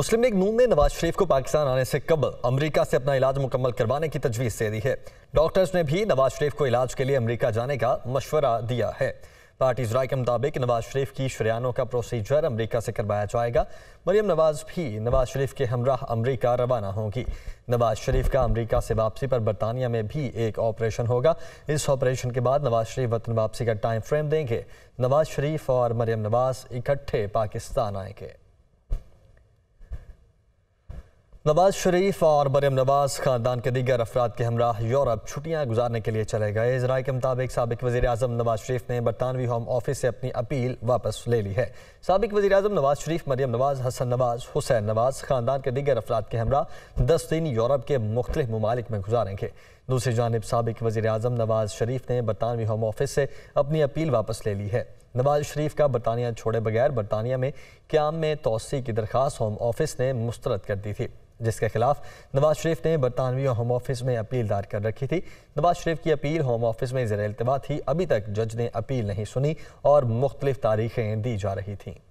मुस्लिम league नून ने नवाज शरीफ को पाकिस्तान आने से कबल अमेरिका से अपना इलाज मुकम्मल करवाने की तजवीज़ दे दी है डॉक्टर्स ने भी नवाज शरीफ को इलाज के लिए अमेरिका जाने का मशवरा दिया है पार्टी जराए के मुताबिक नवाज शरीफ की शरियानों का प्रोसीजर अमेरिका से करवाया जाएगा मरियम नवाज भी नवाज शरीफ के हमराह अमरीका रवाना होंगी नवाज शरीफ का अमरीका से वापसी पर बरतानिया में भी एक ऑपरेशन होगा इस ऑपरेशन के बाद नवाज शरीफ वतन वापसी का टाइम फ्रेम देंगे नवाज शरीफ और मरियम नवाज इकट्ठे पाकिस्तान आएंगे नवाज शरीफ और मरियम नवाज खानदान के दीगर अफराद के हमरा यूरोप छुट्टियां गुजारने के लिए चले गए इसराइल के मुताबिक सबक वजी अजम नवाज शरीफ ने बरतानवी होम ऑफिस से अपनी अपील वापस ले ली है सबक वजी अजम नवाज शरीफ मरियम नवाज हसन नवाज हुसैन नवाज खानदान के दीगर अफराद के हमरा दस दिन यूरोप के मुख्तु ममालिक में गुजारेंगे दूसरी जानब सबक वजी अजम नवाज शरीफ ने बरतानवी होम ऑफिस से अपनी अपील वापस ले ली है नवाज शरीफ का बरतानिया छोड़े बगैर बरतानिया में क्याम में तोसी की दरख्वास्त होम ऑफिस ने मुस्तरद कर दी थी जिसके खिलाफ नवाज शरीफ ने बरतानवी होम ऑफिस में अपील दायर कर रखी थी नवाज शरीफ की अपील होम ऑफिस में जेर अल्तवा थी अभी तक जज ने अपील नहीं सुनी और मुख्तलिफ तारीखें दी जा रही थीं